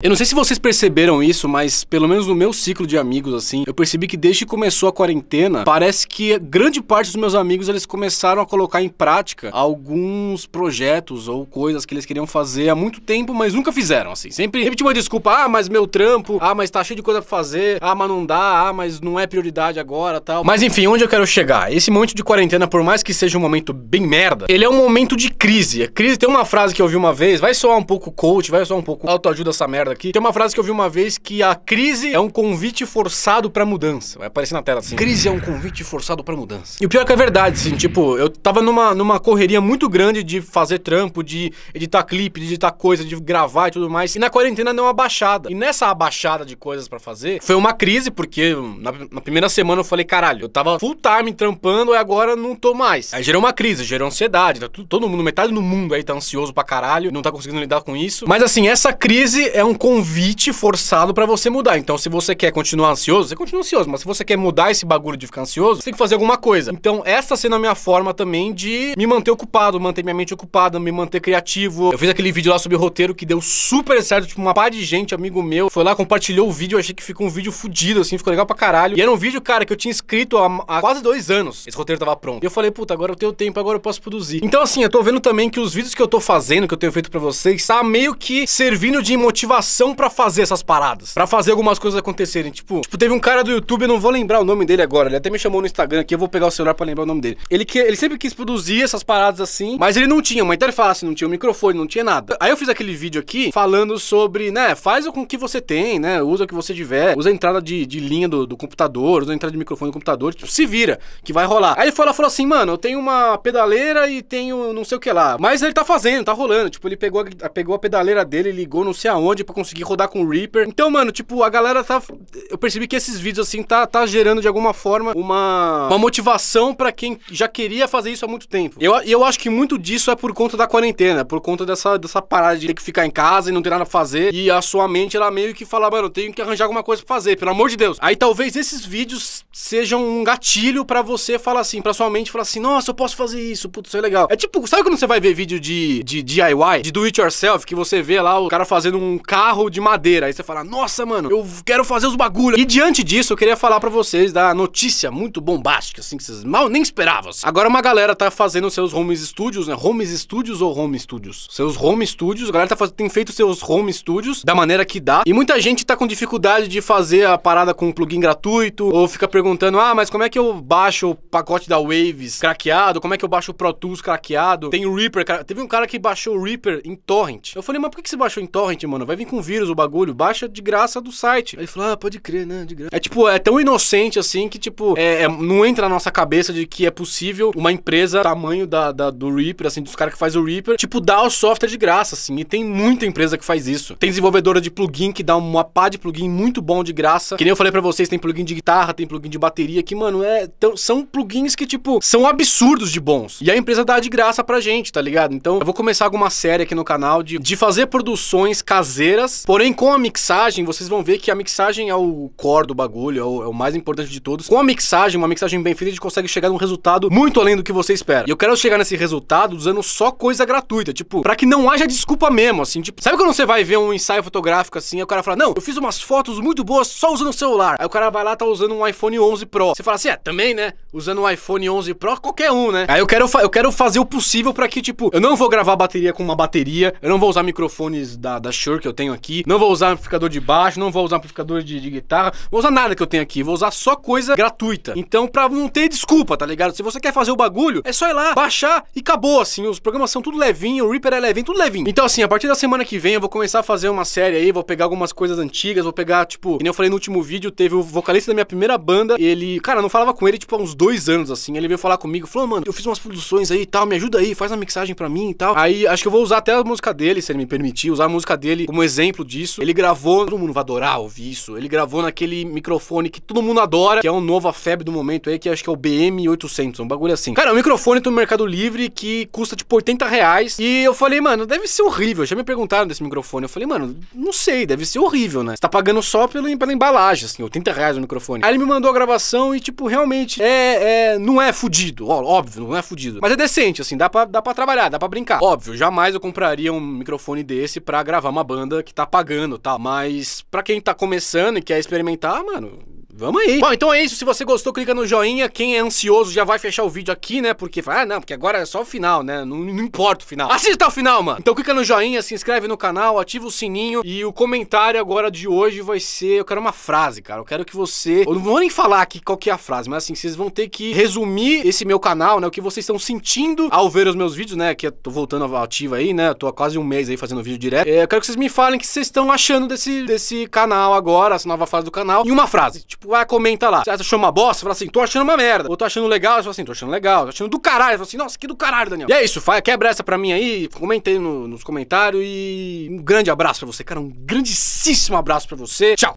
Eu não sei se vocês perceberam isso, mas pelo menos no meu ciclo de amigos, assim, eu percebi que desde que começou a quarentena, parece que grande parte dos meus amigos eles começaram a colocar em prática alguns projetos ou coisas que eles queriam fazer há muito tempo, mas nunca fizeram, assim. Sempre, sempre tinha uma desculpa, ah, mas meu trampo, ah, mas tá cheio de coisa pra fazer, ah, mas não dá, ah, mas não é prioridade agora, tal. Mas enfim, onde eu quero chegar? Esse momento de quarentena, por mais que seja um momento bem merda, ele é um momento de crise. A crise tem uma frase que eu ouvi uma vez, vai soar um pouco coach, vai soar um pouco autoajuda essa merda guarda aqui. Tem uma frase que eu vi uma vez que a crise é um convite forçado pra mudança. Vai aparecer na tela assim. Crise é um convite forçado pra mudança. E o pior é que é verdade, assim, tipo, eu tava numa, numa correria muito grande de fazer trampo, de editar clipe, de editar coisa, de gravar e tudo mais. E na quarentena deu uma baixada. E nessa abaixada de coisas pra fazer, foi uma crise, porque na, na primeira semana eu falei, caralho, eu tava full time trampando e agora não tô mais. Aí gerou uma crise, gerou ansiedade. Tá tudo, todo mundo, metade do mundo aí tá ansioso pra caralho, não tá conseguindo lidar com isso. Mas assim, essa crise é um convite forçado para você mudar. Então, se você quer continuar ansioso, você continua ansioso, mas se você quer mudar esse bagulho de ficar ansioso, você tem que fazer alguma coisa. Então, essa sendo a minha forma também de me manter ocupado, manter minha mente ocupada, me manter criativo. Eu fiz aquele vídeo lá sobre roteiro que deu super certo, tipo, uma par de gente, amigo meu, foi lá, compartilhou o vídeo, eu achei que ficou um vídeo fudido, assim, ficou legal pra caralho. E era um vídeo, cara, que eu tinha escrito há, há quase dois anos. Esse roteiro tava pronto. E eu falei, puta, agora eu tenho tempo, agora eu posso produzir. Então, assim, eu tô vendo também que os vídeos que eu tô fazendo, que eu tenho feito para vocês, tá meio que servindo de motivação motivação para fazer essas paradas. para fazer algumas coisas acontecerem. Tipo, tipo, teve um cara do YouTube, eu não vou lembrar o nome dele agora. Ele até me chamou no Instagram aqui, eu vou pegar o celular para lembrar o nome dele. Ele, que, ele sempre quis produzir essas paradas assim, mas ele não tinha uma interface, assim, não tinha um microfone, não tinha nada. Aí eu fiz aquele vídeo aqui falando sobre, né, faz com o que você tem, né? Usa o que você tiver, usa a entrada de, de linha do, do computador, usa a entrada de microfone do computador, tipo, se vira, que vai rolar. Aí ele foi lá falou assim, mano, eu tenho uma pedaleira e tenho não sei o que lá. Mas ele tá fazendo, tá rolando. Tipo, ele pegou pegou a pedaleira dele, ligou não sei aonde pra consegui rodar com o Reaper. Então, mano, tipo, a galera tá. Eu percebi que esses vídeos, assim, tá, tá gerando de alguma forma uma, uma motivação para quem já queria fazer isso há muito tempo. E eu, eu acho que muito disso é por conta da quarentena, por conta dessa, dessa parada de ter que ficar em casa e não ter nada a fazer. E a sua mente, ela meio que fala, mano, eu tenho que arranjar alguma coisa pra fazer, pelo amor de Deus. Aí talvez esses vídeos sejam um gatilho para você falar assim, pra sua mente falar assim, nossa, eu posso fazer isso, putz, isso é legal. É tipo, sabe quando você vai ver vídeo de, de DIY, de do it yourself, que você vê lá o cara fazendo um carro barro de madeira. Aí você fala, nossa, mano, eu quero fazer os bagulhos. E diante disso, eu queria falar para vocês da notícia muito bombástica, assim, que vocês mal nem esperavam. Assim. Agora uma galera tá fazendo seus home studios, né? Homes studios ou home studios? Seus home studios, a galera tá fazendo, tem feito seus home studios da maneira que dá. E muita gente tá com dificuldade de fazer a parada com um plugin gratuito, ou fica perguntando, ah, mas como é que eu baixo o pacote da Waves craqueado? Como é que eu baixo o Pro Tools craqueado? Tem o Reaper, cara. Teve um cara que baixou o Reaper em torrent. Eu falei, mas por que você baixou em torrent, mano? Vai vir com com vírus o bagulho, baixa de graça do site. Aí falou, ah, pode crer, né? De graça. É tipo, é tão inocente assim que, tipo, é, é, não entra na nossa cabeça de que é possível uma empresa, tamanho da, da do Reaper, assim, dos caras que faz o Reaper, tipo, dar o software de graça, assim. E tem muita empresa que faz isso. Tem desenvolvedora de plugin que dá uma pá de plugin muito bom de graça. Que nem eu falei para vocês, tem plugin de guitarra, tem plugin de bateria, que, mano, é. Tão, são plugins que, tipo, são absurdos de bons. E a empresa dá de graça pra gente, tá ligado? Então, eu vou começar alguma série aqui no canal de, de fazer produções caseiras Porém, com a mixagem, vocês vão ver que a mixagem é o core do bagulho, é o, é o mais importante de todos. Com a mixagem, uma mixagem bem feita, a gente consegue chegar num resultado muito além do que você espera. E eu quero chegar nesse resultado usando só coisa gratuita, tipo, para que não haja desculpa mesmo, assim, tipo, sabe quando você vai ver um ensaio fotográfico assim, e o cara fala: "Não, eu fiz umas fotos muito boas só usando o celular". Aí o cara vai lá tá usando um iPhone 11 Pro. Você fala assim: "É, também, né? Usando um iPhone 11 Pro, qualquer um, né?". Aí eu quero eu quero fazer o possível para que tipo, eu não vou gravar bateria com uma bateria, eu não vou usar microfones da da Shure que eu tenho aqui. Não vou usar amplificador de baixo, não vou usar amplificador de, de guitarra, vou usar nada que eu tenho aqui, vou usar só coisa gratuita. Então, pra não ter desculpa, tá ligado? Se você quer fazer o bagulho, é só ir lá, baixar e acabou, assim. Os programas são tudo levinho, o Reaper é levinho, tudo levinho. Então, assim, a partir da semana que vem eu vou começar a fazer uma série aí, vou pegar algumas coisas antigas, vou pegar, tipo, como eu falei no último vídeo, teve o vocalista da minha primeira banda, ele, cara, não falava com ele, tipo, há uns dois anos, assim. Ele veio falar comigo, falou, mano, eu fiz umas produções aí e tal, me ajuda aí, faz uma mixagem pra mim e tal. Aí, acho que eu vou usar até a música dele, se ele me permitir, usar a música dele como exemplo exemplo disso. Ele gravou, todo mundo vai adorar ouvir isso. Ele gravou naquele microfone que todo mundo adora, que é um novo febre do momento aí, que acho que é o BM800, um bagulho assim. Cara, é um microfone do Mercado Livre que custa tipo 80 reais. E eu falei, mano, deve ser horrível. Já me perguntaram desse microfone. Eu falei, mano, não sei, deve ser horrível, né? Você tá pagando só pela, pela embalagem, assim, 80 reais o microfone. Aí ele me mandou a gravação e, tipo, realmente é. é não é fudido, ó, óbvio, não é fudido. Mas é decente, assim, dá pra, dá pra trabalhar, dá pra brincar. Óbvio, jamais eu compraria um microfone desse pra gravar uma banda que tá pagando, tá? Mas para quem tá começando e quer experimentar, mano, Vamos aí. Bom, então é isso. Se você gostou, clica no joinha. Quem é ansioso já vai fechar o vídeo aqui, né? Porque, ah, não, porque agora é só o final, né? Não, não importa o final. Assista o final, mano. Então clica no joinha, se inscreve no canal, ativa o sininho. E o comentário agora de hoje vai ser... Eu quero uma frase, cara. Eu quero que você... Eu não vou nem falar aqui qual que é a frase, mas assim, vocês vão ter que resumir esse meu canal, né? O que vocês estão sentindo ao ver os meus vídeos, né? Que eu tô voltando ativa aí, né? Eu tô há quase um mês aí fazendo vídeo direto. É, eu quero que vocês me falem o que vocês estão achando desse, desse canal agora, essa nova fase do canal. e uma frase, tipo vai comenta lá. Você achou uma bosta? Fala assim, tô achando uma merda. Ou tô achando legal? Você fala assim, tô achando legal. Tô achando do caralho. Fala assim, nossa, que do caralho, Daniel. E é isso, faz, quebra essa pra mim aí. Comentei no, nos comentários e um grande abraço pra você, cara. Um grandíssimo abraço pra você. Tchau.